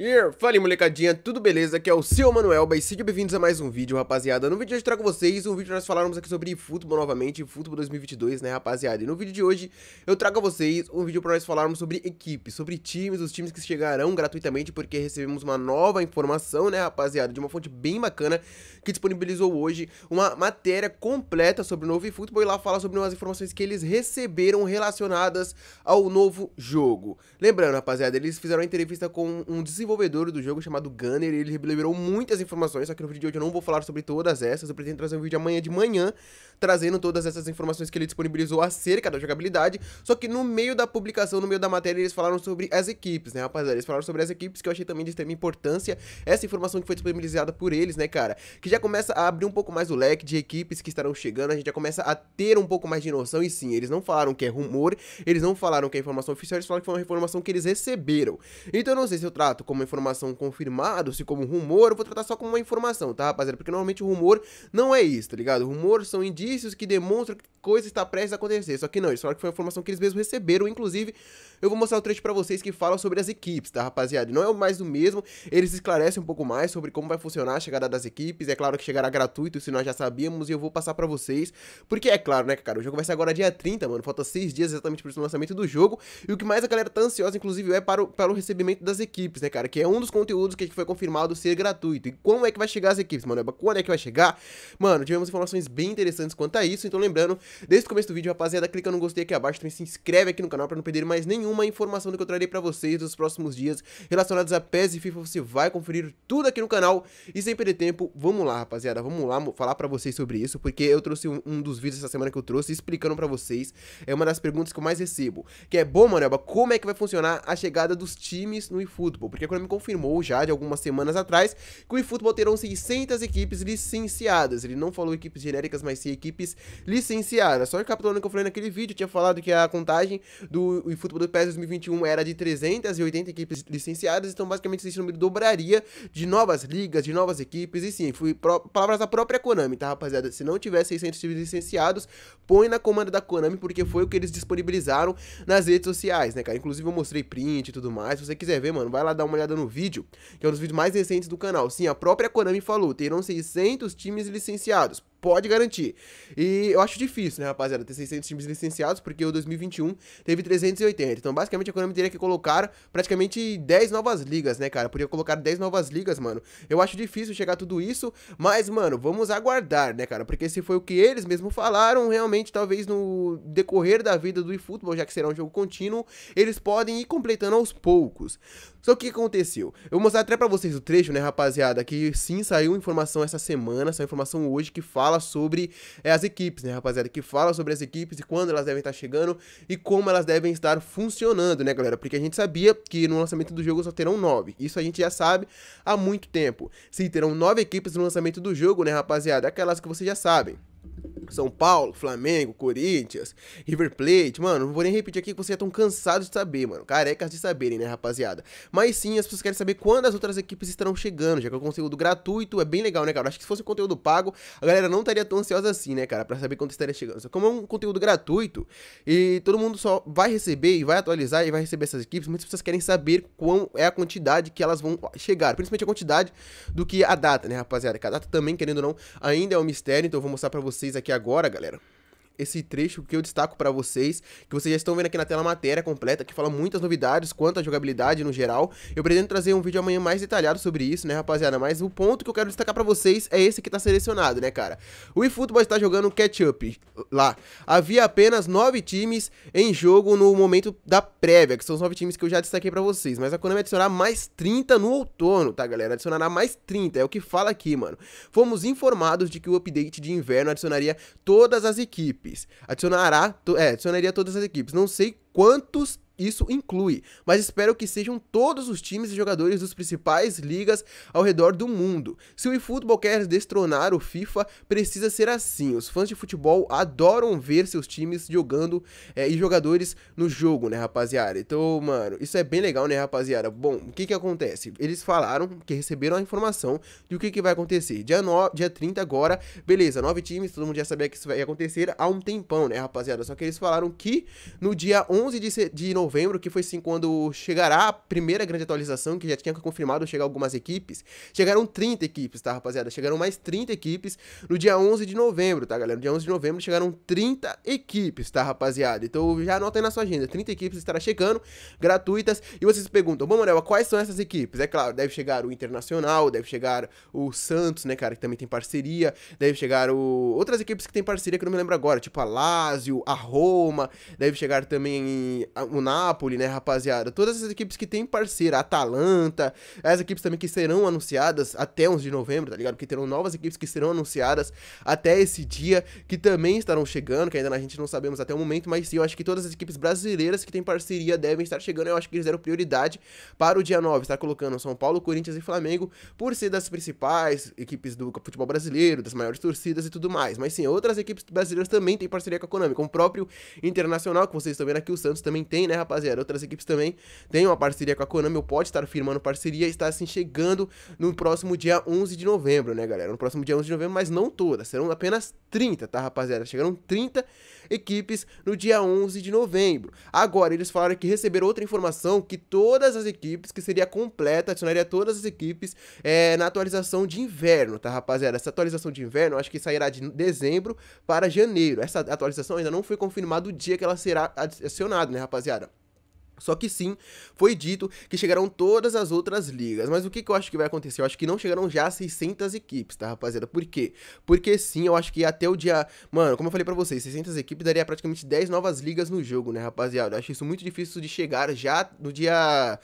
Yeah. Fala molecadinha, tudo beleza? Aqui é o seu Manuel, e sejam bem-vindos a mais um vídeo, rapaziada. No vídeo de hoje trago vocês um vídeo que nós falarmos aqui sobre futebol novamente, futebol 2022, né, rapaziada? E no vídeo de hoje eu trago a vocês um vídeo para nós falarmos sobre equipe, sobre times, os times que chegarão gratuitamente, porque recebemos uma nova informação, né, rapaziada, de uma fonte bem bacana que disponibilizou hoje uma matéria completa sobre o novo futebol e lá fala sobre umas informações que eles receberam relacionadas ao novo jogo. Lembrando, rapaziada, eles fizeram uma entrevista com um desenvolvedor desenvolvedor do jogo chamado Gunner, ele liberou muitas informações, só que no vídeo de hoje eu não vou falar sobre todas essas, eu pretendo trazer um vídeo amanhã de manhã, trazendo todas essas informações que ele disponibilizou acerca da jogabilidade, só que no meio da publicação, no meio da matéria, eles falaram sobre as equipes, né, rapaziada, eles falaram sobre as equipes, que eu achei também de extrema importância, essa informação que foi disponibilizada por eles, né, cara, que já começa a abrir um pouco mais o leque de equipes que estarão chegando, a gente já começa a ter um pouco mais de noção, e sim, eles não falaram que é rumor, eles não falaram que é informação oficial, eles falaram que foi uma informação que eles receberam, então eu não sei se eu trato como uma informação confirmada, ou se como rumor, eu vou tratar só como uma informação, tá, rapaziada? Porque normalmente o rumor não é isso, tá ligado? rumor são indícios que demonstram que coisa está prestes a acontecer. Só que não, isso claro que foi uma informação que eles mesmos receberam. Inclusive, eu vou mostrar o trecho para vocês que fala sobre as equipes, tá, rapaziada? Não é mais o mesmo, eles esclarecem um pouco mais sobre como vai funcionar a chegada das equipes. É claro que chegará gratuito, se nós já sabíamos, e eu vou passar para vocês. Porque é claro, né, cara? O jogo vai ser agora dia 30, mano. Falta 6 dias exatamente pro lançamento do jogo. E o que mais a galera tá ansiosa, inclusive, é para o, para o recebimento das equipes, né, cara? cara, que é um dos conteúdos que foi confirmado ser gratuito. E como é que vai chegar as equipes, mano? Quando é que vai chegar? Mano, tivemos informações bem interessantes quanto a isso, então lembrando, desde o começo do vídeo, rapaziada, clica no gostei aqui abaixo, também se inscreve aqui no canal para não perder mais nenhuma informação do que eu trarei para vocês nos próximos dias relacionados a PES e FIFA, você vai conferir tudo aqui no canal e sem perder tempo, vamos lá, rapaziada, vamos lá falar para vocês sobre isso, porque eu trouxe um, um, dos vídeos essa semana que eu trouxe explicando para vocês, é uma das perguntas que eu mais recebo, que é, bom, Manelba, como é que vai funcionar a chegada dos times no eFootball? Porque Konami confirmou já de algumas semanas atrás que o eFootball terão 600 equipes licenciadas. Ele não falou equipes genéricas, mas sim equipes licenciadas. Só recapitulando o que eu falei naquele vídeo, tinha falado que a contagem do eFootball do PES 2021 era de 380 equipes licenciadas, então basicamente esse número dobraria de novas ligas, de novas equipes, e sim, fui palavras da própria Konami, tá rapaziada? Se não tiver 600 times licenciados, põe na comanda da Konami, porque foi o que eles disponibilizaram nas redes sociais, né, cara? Inclusive eu mostrei print e tudo mais, se você quiser ver, mano, vai lá dar uma olhada olhada no vídeo, que é um dos vídeos mais recentes do canal. Sim, a própria Konami falou, terão 600 times licenciados pode garantir. E eu acho difícil, né, rapaziada, ter 600 times licenciados, porque o 2021 teve 380. Então, basicamente, a Konami teria que colocar praticamente 10 novas ligas, né, cara? Podia colocar 10 novas ligas, mano. Eu acho difícil chegar a tudo isso, mas, mano, vamos aguardar, né, cara? Porque se foi o que eles mesmo falaram, realmente, talvez no decorrer da vida do eFootball, já que será um jogo contínuo, eles podem ir completando aos poucos. Só que o que aconteceu? Eu vou mostrar até pra vocês o trecho, né, rapaziada, que sim, saiu informação essa semana, saiu informação hoje que fala fala sobre é, as equipes, né, rapaziada? Que fala sobre as equipes e quando elas devem estar tá chegando e como elas devem estar funcionando, né, galera? Porque a gente sabia que no lançamento do jogo só terão nove. Isso a gente já sabe há muito tempo. Sim, terão nove equipes no lançamento do jogo, né, rapaziada? Aquelas que vocês já sabem. São Paulo, Flamengo, Corinthians, River Plate, mano, não vou nem repetir aqui que vocês já estão cansados de saber, mano, carecas de saberem, né, rapaziada? Mas sim, as pessoas querem saber quando as outras equipes estarão chegando, já que é um conteúdo gratuito, é bem legal, né, cara? Acho que se fosse um conteúdo pago, a galera não estaria tão ansiosa assim, né, cara, pra saber quando estaria chegando. Só como é um conteúdo gratuito e todo mundo só vai receber e vai atualizar e vai receber essas equipes, muitas pessoas querem saber qual é a quantidade que elas vão chegar, principalmente a quantidade do que a data, né, rapaziada? Que a data também, querendo ou não, ainda é um mistério, então eu vou mostrar pra vocês aqui agora agora, galera, esse trecho que eu destaco para vocês, que vocês já estão vendo aqui na tela a matéria completa, que fala muitas novidades quanto à jogabilidade no geral. Eu pretendo trazer um vídeo amanhã mais detalhado sobre isso, né, rapaziada? Mas o ponto que eu quero destacar para vocês é esse que tá selecionado, né, cara? O eFootball está jogando catch-up lá. Havia apenas nove times em jogo no momento da prévia, que são os nove times que eu já destaquei para vocês, mas a Konami adicionará mais 30 no outono, tá, galera? Adicionará mais 30, é o que fala aqui, mano. Fomos informados de que o update de inverno adicionaria todas as equipes equipes. Adicionará, é, adicionaria todas as equipes. Não sei quantos isso inclui, mas espero que sejam todos os times e jogadores dos principais ligas ao redor do mundo. Se o eFootball quer destronar o FIFA, precisa ser assim. Os fãs de futebol adoram ver seus times jogando é, e jogadores no jogo, né, rapaziada? Então, mano, isso é bem legal, né, rapaziada? Bom, o que que acontece? Eles falaram que receberam a informação de o que que vai acontecer. Dia, no... dia 30 agora, beleza, nove times, todo mundo já sabia que isso vai acontecer há um tempão, né, rapaziada? Só que eles falaram que no dia 11 de, de novembro novembro, que foi sim quando chegará a primeira grande atualização, que já tinha confirmado chegar algumas equipes. Chegaram 30 equipes, tá, rapaziada? Chegaram mais 30 equipes no dia 11 de novembro, tá, galera? No dia 11 de novembro chegaram 30 equipes, tá, rapaziada? Então já anota aí na sua agenda, 30 equipes estará chegando, gratuitas. E vocês perguntam, bom, Manuel, quais são essas equipes? É claro, deve chegar o Internacional, deve chegar o Santos, né, cara, que também tem parceria, deve chegar o... outras equipes que tem parceria que eu não me lembro agora, tipo a Lazio, a Roma, deve chegar também o Nápoles, Napoli, né, rapaziada? Todas essas equipes que têm parceira, Atalanta, as equipes também que serão anunciadas até 11 de novembro, tá ligado? Porque terão novas equipes que serão anunciadas até esse dia, que também estarão chegando, que ainda a gente não sabemos até o momento, mas sim, eu acho que todas as equipes brasileiras que têm parceria devem estar chegando, eu acho que eles deram prioridade para o dia 9, estar tá colocando São Paulo, Corinthians e Flamengo, por ser das principais equipes do futebol brasileiro, das maiores torcidas e tudo mais. Mas sim, outras equipes brasileiras também têm parceria com a Konami, com o próprio Internacional, que vocês estão vendo aqui, o Santos também tem, né, rapaziada? Outras equipes também têm uma parceria com a Konami, ou pode estar firmando parceria, está assim chegando no próximo dia 11 de novembro, né, galera? No próximo dia 11 de novembro, mas não todas, serão apenas 30, tá, rapaziada? Chegaram 30 equipes no dia 11 de novembro. Agora, eles falaram que receberam outra informação que todas as equipes, que seria completa, adicionaria todas as equipes é, na atualização de inverno, tá, rapaziada? Essa atualização de inverno, acho que sairá de dezembro para janeiro. Essa atualização ainda não foi confirmado o dia que ela será adicionada, né, rapaziada? Só que sim, foi dito que chegarão todas as outras ligas. Mas o que, que eu acho que vai acontecer? Eu acho que não chegarão já 600 equipes, tá, rapaziada? Por quê? Porque sim, eu acho que até o dia. Mano, como eu falei para vocês, 600 equipes daria praticamente 10 novas ligas no jogo, né, rapaziada? Eu acho isso muito difícil de chegar já no dia.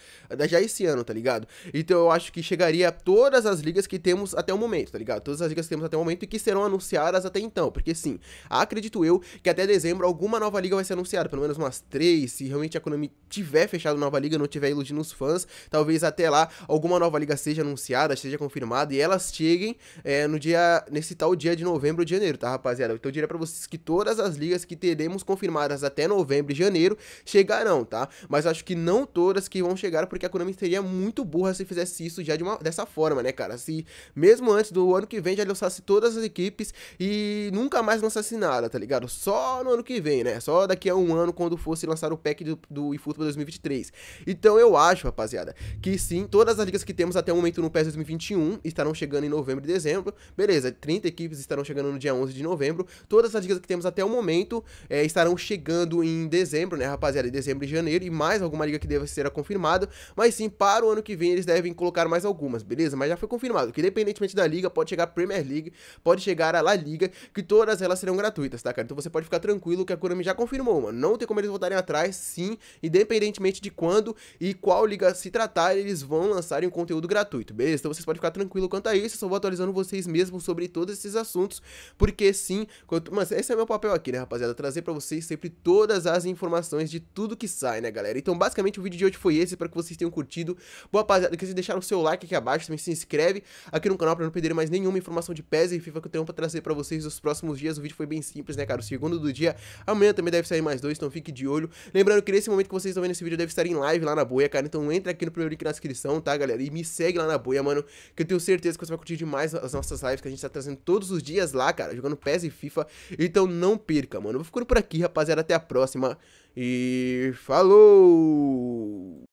Já esse ano, tá ligado? Então eu acho que chegaria todas as ligas que temos até o momento, tá ligado? Todas as ligas que temos até o momento e que serão anunciadas até então. Porque sim, acredito eu que até dezembro alguma nova liga vai ser anunciada, pelo menos umas 3, se realmente a economia tiver tiver fechado nova liga, não tiver iludindo os fãs, talvez até lá alguma nova liga seja anunciada, seja confirmada e elas cheguem é, no dia nesse tal dia de novembro ou de janeiro, tá, rapaziada? Então eu diria para vocês que todas as ligas que teremos confirmadas até novembro e janeiro chegarão, tá? Mas acho que não todas que vão chegar, porque a Konami seria muito burra se fizesse isso já de uma, dessa forma, né, cara? Se mesmo antes do ano que vem já lançasse todas as equipes e nunca mais lançasse nada, tá ligado? Só no ano que vem, né? Só daqui a um ano, quando fosse lançar o pack do, do eFootball 2023. Então eu acho, rapaziada, que sim, todas as ligas que temos até o momento no PES 2021 estarão chegando em novembro e dezembro. Beleza, 30 equipes estarão chegando no dia 11 de novembro. Todas as ligas que temos até o momento é, estarão chegando em dezembro, né, rapaziada? Em dezembro e janeiro e mais alguma liga que deva ser confirmada. Mas sim, para o ano que vem eles devem colocar mais algumas, beleza? Mas já foi confirmado que, independentemente da liga, pode chegar a Premier League, pode chegar a La Liga, que todas elas serão gratuitas, tá, cara? Então você pode ficar tranquilo que a Konami já confirmou, mano. Não tem como eles voltarem atrás, sim, independente independentemente de quando e qual liga se tratar, eles vão lançar um conteúdo gratuito, beleza? Então vocês podem ficar tranquilo quanto a isso, eu só vou atualizando vocês mesmos sobre todos esses assuntos, porque sim, quanto... mas esse é meu papel aqui, né, rapaziada? Trazer para vocês sempre todas as informações de tudo que sai, né, galera? Então, basicamente, o vídeo de hoje foi esse, espero que vocês tenham curtido. Boa, rapaziada, que se deixar o seu like aqui abaixo, também se inscreve aqui no canal para não perder mais nenhuma informação de PES e FIFA que eu tenho para trazer para vocês nos próximos dias. O vídeo foi bem simples, né, cara? O segundo do dia, amanhã também deve sair mais dois, então fique de olho. Lembrando que nesse momento que vocês estão vendo esse vídeo deve estar em live lá na boia, cara. Então entra aqui no primeiro link na descrição, tá, galera? E me segue lá na boia, mano. Que eu tenho certeza que você vai curtir demais as nossas lives que a gente tá trazendo todos os dias lá, cara. Jogando PES e FIFA. Então não perca, mano. Eu vou ficando por aqui, rapaziada. Até a próxima. E falou!